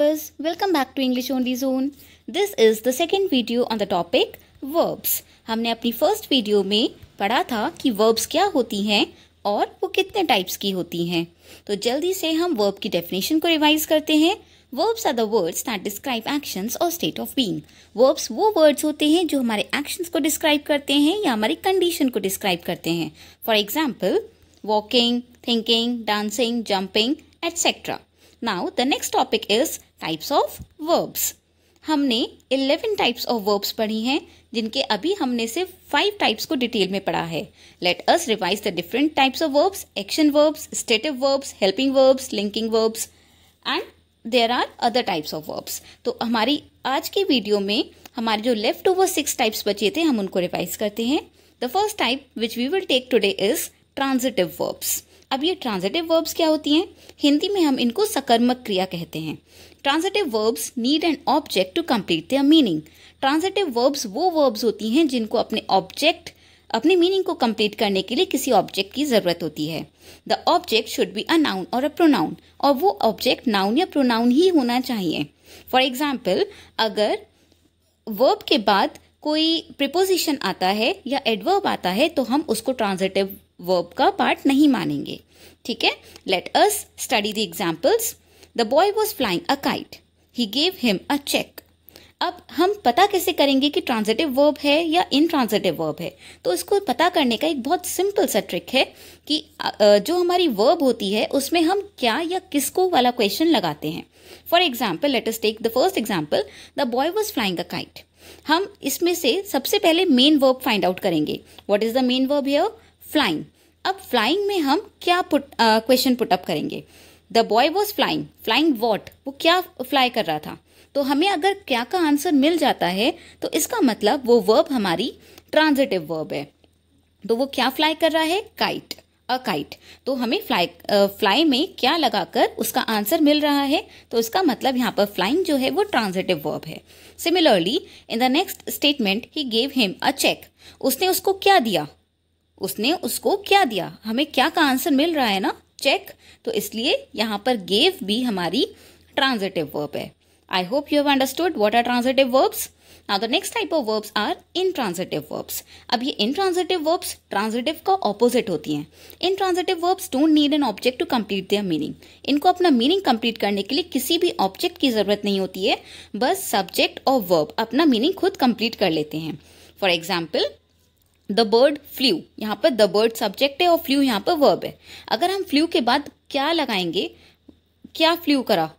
Welcome back to English only zone this is the second video on the topic verbs हमने अपनी first video में पढ़ा था कि वर्ब्स क्या होती हैं और वो कितने टाइप्स की होती हैं तो जल्दी से हम वर्ब की डेफिनेशन को रिवाइज करते हैं verbs are the words that describe actions और स्टेट ऑफ बीइंग वर्ब्स वो वर्ड्स होते हैं जो हमारे एक्शंस को डिस्क्राइब करते हैं या हमारी कंडीशन को डिस्क्राइब करते हैं for example walking thinking dancing jumping etcetera now the next topic is types of verbs हमने इलेवन टाइप्स ऑफ वर्ब्स पढ़ी हैं जिनके अभी हमने सिर्फ फाइव टाइप्स को डिटेल में पढ़ा है let us revise the different types of verbs action verbs stative verbs helping verbs linking verbs and there are other types of verbs तो हमारी आज की वीडियो में हमारे जो लेफ्ट ओवर सिक्स टाइप्स बचे थे हम उनको रिवाइज करते हैं the first type which we will take today is transitive verbs अब ये ट्रांजेटिव वर्ब्स क्या होती हैं हिंदी में हम इनको सकर्मक क्रिया कहते हैं transitive verbs need an object to complete their meaning transitive verbs वो वर्ब्स होती हैं जिनको अपने ऑब्जेक्ट अपने मीनिंग को कंप्लीट करने के लिए किसी ऑब्जेक्ट की ज़रूरत होती है the object should be a noun or a pronoun और वो ऑब्जेक्ट नाउन या प्रोनाउन ही होना चाहिए फॉर एग्जाम्पल अगर वर्ब के बाद कोई प्रिपोजिशन आता है या एडवर्ब आता है तो हम उसको ट्रांजेटिव वर्ब का पार्ट नहीं मानेंगे ठीक है let us study the examples the boy was flying a kite he gave him a cheque अब हम पता कैसे करेंगे कि ट्रांजिटिव वर्ब है या इन इनट्रांजिटिव वर्ब है तो इसको पता करने का एक बहुत सिंपल सा ट्रिक है कि जो हमारी वर्ब होती है उसमें हम क्या या किसको वाला क्वेश्चन लगाते हैं for example let us take the first example the boy was flying a kite हम इसमें से सबसे पहले मेन वर्ब फाइंड आउट करेंगे what is the main verb here flying अब फ्लाइंग में हम क्या क्वेश्चन पुटअप करेंगे the boy was flying flying what वो क्या फ्लाई कर रहा था तो हमें अगर क्या का आंसर मिल जाता है तो इसका मतलब वो वर्ब हमारी ट्रांजिटिव वर्ब है तो वो क्या फ्लाई कर रहा है काइट अ काइट तो हमें फ्लाई फ्लाई में क्या लगाकर उसका आंसर मिल रहा है तो इसका मतलब यहाँ पर फ्लाइंग जो है वो ट्रांजिटिव वर्ब है similarly in the next statement he gave him a cheque उसने उसको क्या दिया उसने उसको क्या दिया हमें क्या का आंसर मिल रहा है ना चेक तो इसलिए यहाँ पर गेव भी हमारी ट्रांजिटिव वर्ब है I hope you have understood what are transitive verbs now the next type of verbs are intransitive verbs अब ये इन ट्रांजेटिव वर्ब्स ट्रांजिटिव का ऑपोजिट होती हैं intransitive verbs don't need an object to complete their meaning इनको अपना meaning complete करने के लिए किसी भी ऑब्जेक्ट की ज़रूरत नहीं होती है बस सब्जेक्ट और वर्ब अपना मीनिंग खुद कंप्लीट कर लेते हैं for example the bird flew यहाँ पर द बर्ड सब्जेक्ट है और फ्लू यहाँ पर वर्ब है अगर हम फ्लू के बाद क्या लगाएंगे क्या फ्लू करा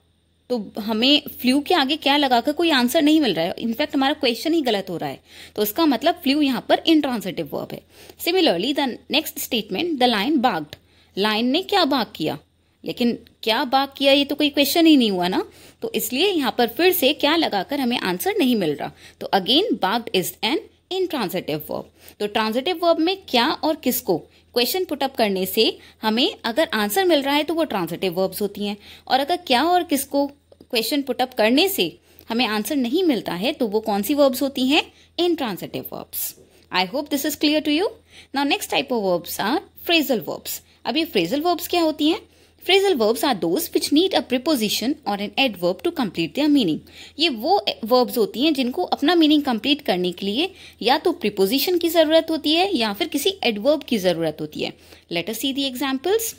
तो हमें फ्लू के आगे क्या लगा कर कोई आंसर नहीं मिल रहा है इनफैक्ट हमारा क्वेश्चन ही गलत हो रहा है तो उसका मतलब फ्लू यहाँ पर इंट्रांसिटिव वर्ब है similarly the next statement the lion barked lion ने क्या बाग किया लेकिन क्या बाग किया ये तो कोई क्वेश्चन ही नहीं हुआ ना तो इसलिए यहाँ पर फिर से क्या लगाकर हमें आंसर नहीं मिल रहा तो again barked is an in intransitive verb तो ट्रांजिटिव वर्ब में क्या और किसको क्वेश्चन पुटअप करने से हमें अगर आंसर मिल रहा है तो वो ट्रांजिटिव वर्ब्स होती हैं और अगर क्या और किसको क्वेश्चन पुटअप करने से हमें आंसर नहीं मिलता है तो वो कौन सी वर्ब्स होती हैं इन intransitive verbs I hope this is clear to you now next type of verbs are phrasal verbs अब ये फ्रेजल वर्ब्स क्या होती हैं phrasal verbs are those which need a preposition or an adverb to complete their meaning ये वो verbs होती हैं जिनको अपना मीनिंग कंप्लीट करने के लिए या तो प्रिपोजिशन की ज़रूरत होती है या फिर किसी एडवर्ब की ज़रूरत होती है let us see the examples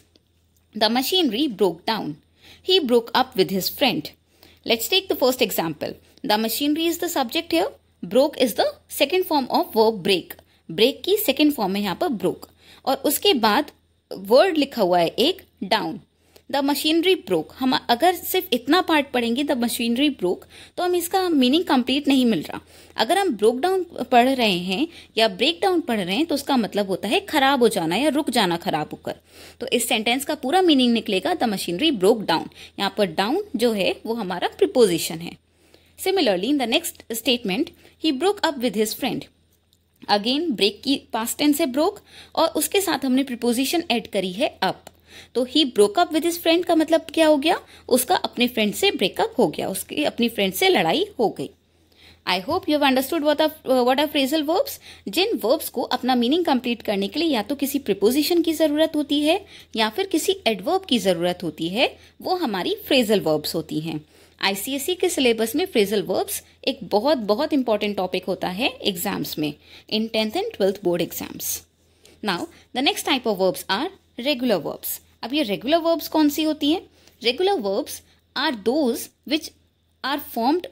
the machinery broke down he broke up with his friend let's take the first example the machinery is the subject here. Broke is the second form of verb break break की second form है यहाँ पर broke और उसके बाद word लिखा हुआ है एक डाउन द मशीनरी ब्रोक हम अगर सिर्फ इतना पार्ट पढ़ेंगे द मशीनरी ब्रोक तो हम इसका मीनिंग कंप्लीट नहीं मिल रहा अगर हम ब्रोक डाउन पढ़ रहे हैं या ब्रेक डाउन पढ़ रहे हैं तो उसका मतलब होता है खराब हो जाना या रुक जाना खराब होकर तो इस सेंटेंस का पूरा मीनिंग निकलेगा द मशीनरी ब्रोक डाउन यहाँ पर डाउन जो है वो हमारा प्रिपोजिशन है similarly in the next statement he broke up with his friend again break की पास्ट टेंस है ब्रोक और उसके साथ हमने प्रिपोजिशन ऐड करी है अप तो he broke up with his friend का मतलब क्या हो गया उसका अपने फ्रेंड से ब्रेकअप हो गया उसकी अपनी फ्रेंड से लड़ाई हो गई I hope you understood what are phrasal verbs जिन वर्ब्स को अपना मीनिंग कंप्लीट करने के लिए या तो किसी प्रिपोजिशन की ज़रूरत होती है या फिर किसी एडवर्ब की ज़रूरत होती है वो हमारी फ्रेजल वर्ब्स होती हैं आईसीएसई e के सिलेबस में फ्रेजल वर्ब्स एक बहुत बहुत इंपॉर्टेंट टॉपिक होता है एग्जाम्स में in tenth and twelfth board exams now the next type of verbs are regular verbs अब ये रेगुलर वर्ब्स कौन सी होती हैं regular verbs are those which are formed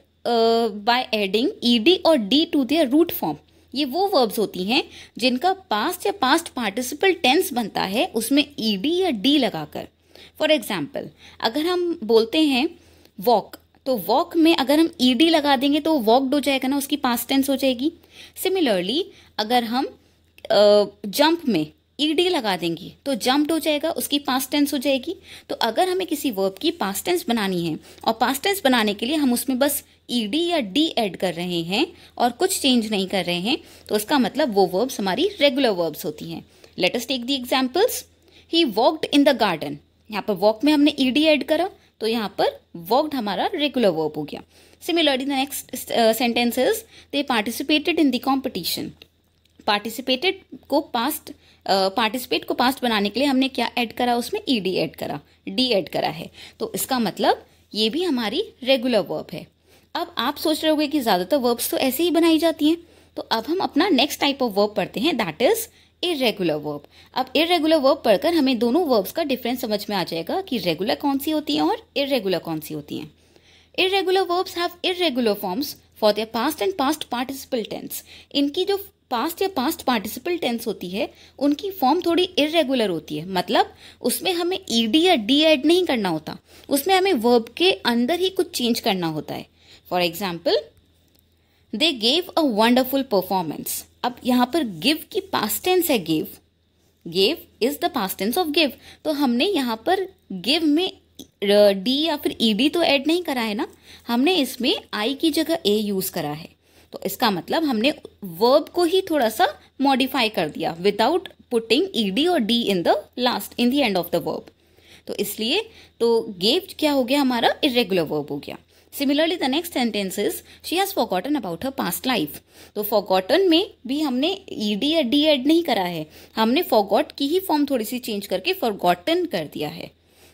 by adding ED or D to their root form ये वो verbs होती हैं जिनका पास्ट या पास्ट पार्टिसिपल टेंस बनता है उसमें ईडी या डी लगाकर फॉर एग्जाम्पल अगर हम बोलते हैं वॉक तो वॉक में अगर हम ईडी लगा देंगे तो वॉकड हो जाएगा ना उसकी पास्ट टेंस हो जाएगी सिमिलरली अगर हम जंप uh, में ईडी लगा देंगे तो जम्प्ड हो जाएगा उसकी पास्ट टेंस हो जाएगी तो अगर हमें किसी वर्ब की पास्ट टेंस बनानी है और पास्ट टेंस बनाने के लिए हम उसमें बस ईडी या डी ऐड कर रहे हैं और कुछ चेंज नहीं कर रहे हैं तो उसका मतलब वो वर्ब्स हमारी रेगुलर वर्ब्स होती हैं let's take the examples he walked in the garden यहाँ पर वॉक में हमने ईडी एड करा तो यहाँ पर वॉकड हमारा रेगुलर वर्ब हो गया similarly the next sentence they participated in the competition participated को पास्ट पार्टिसिपेट को पास्ट बनाने के लिए हमने क्या ऐड करा उसमें ई डी एड करा डी एड करा है तो इसका मतलब ये भी हमारी रेगुलर वर्ब है अब आप सोच रहे होगे कि ज़्यादातर वर्ब्स तो ऐसे ही बनाई जाती हैं तो अब हम अपना नेक्स्ट टाइप ऑफ वर्ब पढ़ते हैं दैट इज़ इरेगुलर वर्ब अब इरेगुलर वर्ब पढ़कर हमें दोनों वर्ब्स का डिफरेंस समझ में आ जाएगा कि रेगुलर कौन सी होती हैं और इरेगुलर कौन सी होती हैं irregular verbs have irregular forms for their past and past participle tense इनकी जो पास्ट या पास्ट पार्टिसिपल टेंस होती है उनकी फॉर्म थोड़ी इरेगुलर होती है मतलब उसमें हमें ईडी या डी एड नहीं करना होता उसमें हमें वर्ब के अंदर ही कुछ चेंज करना होता है for example they gave a wonderful performance अब यहाँ पर गिव की पास्ट टेंस है give give is the past tense of give तो हमने यहाँ पर गिव में डी uh, या फिर ई डी तो ऐड नहीं करा है ना हमने इसमें आई की जगह ए यूज करा है तो इसका मतलब हमने वर्ब को ही थोड़ा सा मॉडिफाई कर दिया without putting ED or D in the last in the end of the verb तो इसलिए तो गेव क्या हो गया हमारा इरेगुलर वर्ब हो गया similarly the next sentence is she has forgotten about her past life तो फॉरगॉटन में भी हमने ई डी या डी एड नहीं करा है हमने फॉरगॉट की ही फॉर्म थोड़ी सी चेंज करके फॉरगॉटन कर दिया है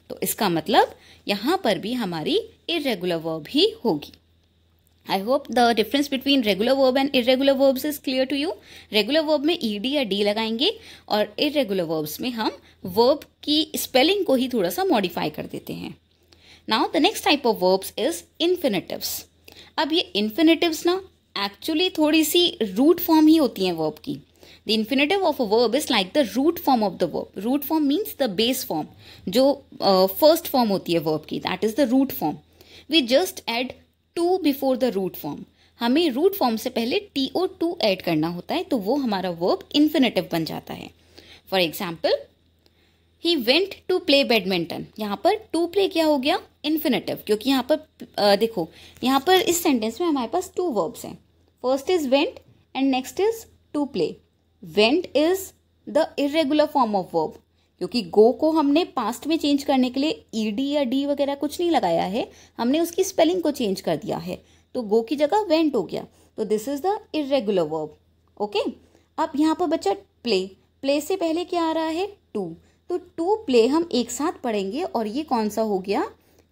तो इसका मतलब यहाँ पर भी हमारी इरेगुलर वर्ब ही होगी I hope the difference between regular verb and irregular verbs is clear to you regular verb में ई डी या डी लगाएंगे और इरेगुलर वर्ब्स में हम वर्ब की स्पेलिंग को ही थोड़ा सा मॉडिफाई कर देते हैं now the next type of verbs is infinitives अब ये इन्फिनेटिव्स ना एक्चुअली थोड़ी सी रूट फॉर्म ही होती हैं वर्ब की the infinitive of a verb is like the root form of the verb root form means the base form जो first uh, form होती है वर्ब की that is the root form we just add to before the root form हमें root form से पहले T O two add करना होता है तो वो हमारा वर्ब इन्फिनेटिव बन जाता है for example he went to play badminton यहाँ पर टू प्ले क्या हो गया इन्फिनेटिव क्योंकि यहाँ पर आ, देखो यहाँ पर इस सेंटेंस में हमारे पास टू वर्ब्स हैं first is went and next is to play went is the irregular form of verb क्योंकि गो को हमने पास्ट में चेंज करने के लिए ई डी या डी वगैरह कुछ नहीं लगाया है हमने उसकी स्पेलिंग को चेंज कर दिया है तो गो की जगह वेंट हो गया तो this is the irregular verb okay अब यहाँ पर बच्चा प्ले प्ले से पहले क्या आ रहा है टू तो टू प्ले हम एक साथ पढ़ेंगे और ये कौन सा हो गया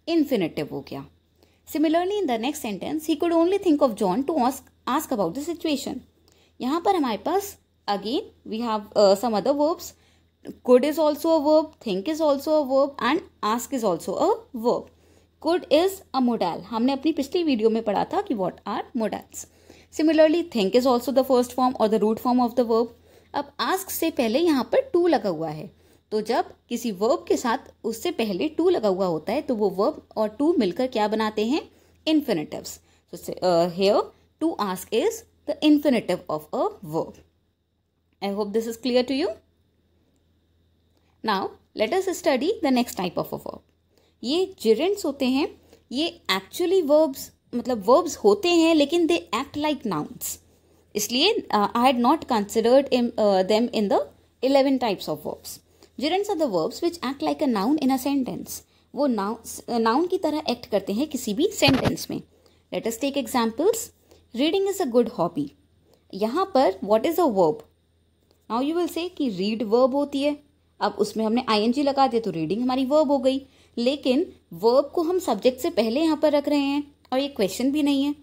इन्फिनेटिव हो गया similarly in the next sentence he could only think of John to ask ask about the situation यहाँ पर हमारे पास again we have some other verbs could is also a verb think is also a verb and ask is also a verb could is a modal humne apni pichli video mein padha tha ki what are modals similarly think is also the first form or the root form of the verb ab ask se pehle yahan par to laga hua hai तो जब किसी verb के साथ उससे पहले to लगा हुआ होता है तो वो वर्ब और टू मिलकर क्या बनाते हैं infinitives here to ask is the infinitive of a verb I hope this is clear to you now let us study the next type of a verb ये जिरेंट्स होते हैं ये एक्चुअली वर्ब्स मतलब verbs होते हैं लेकिन they act like nouns इसलिए I had not considered them in the eleven types of verbs gerunds are the verbs which act like a noun in a sentence वो now noun uh, की तरह act करते हैं किसी भी sentence में let us take examples reading is a good hobby यहाँ पर what is a verb now you will say कि रीड वर्ब होती है अब उसमें हमने आईएनजी लगा दिया तो रीडिंग हमारी वर्ब हो गई लेकिन वर्ब को हम सब्जेक्ट से पहले यहाँ पर रख रहे हैं और ये क्वेश्चन भी नहीं है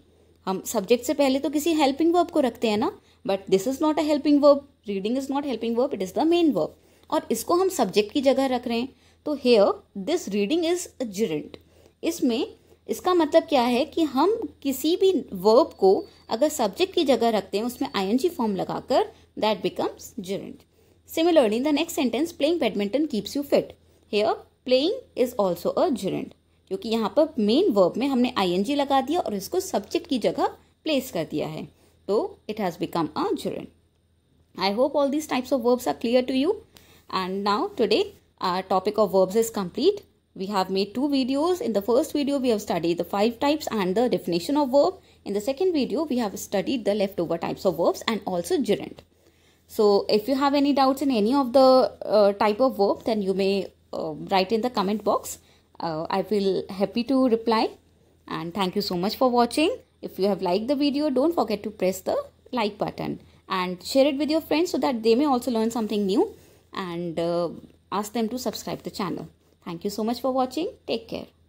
हम सब्जेक्ट से पहले तो किसी हेल्पिंग वर्ब को रखते हैं ना but this is not a helping verb reading is not helping verb it is the main verb और इसको हम सब्जेक्ट की जगह रख रहे हैं तो here this reading is gerund इसमें इसका मतलब क्या है कि हम किसी भी वर्ब को अगर सब्जेक्ट की जगह रखते हैं उसमें आई फॉर्म लगाकर that becomes gerund Similarly, in the next sentence, playing badminton keeps you fit. Here, playing is also a gerund. क्योंकि यहाँ पर main verb में हमने आई लगा दिया और इसको सब्जेक्ट की जगह प्लेस कर दिया है तो it has become a gerund I hope all these types of verbs are clear to you and our topic of verbs is complete. We have made two videos. In the first video, we have studied the five types and the definition of verb. In the second video, we have studied the leftover types of verbs and also gerund. So if you have any doubts in any of the uh, type of verb, then you may uh, write in the comment box. Uh, I will happy to reply. And thank you so much for watching. If you have liked the video, don't forget to press the like button and share it with your friends so that they may also learn something new and uh, ask them to subscribe the channel. Thank you so much for watching. Take care.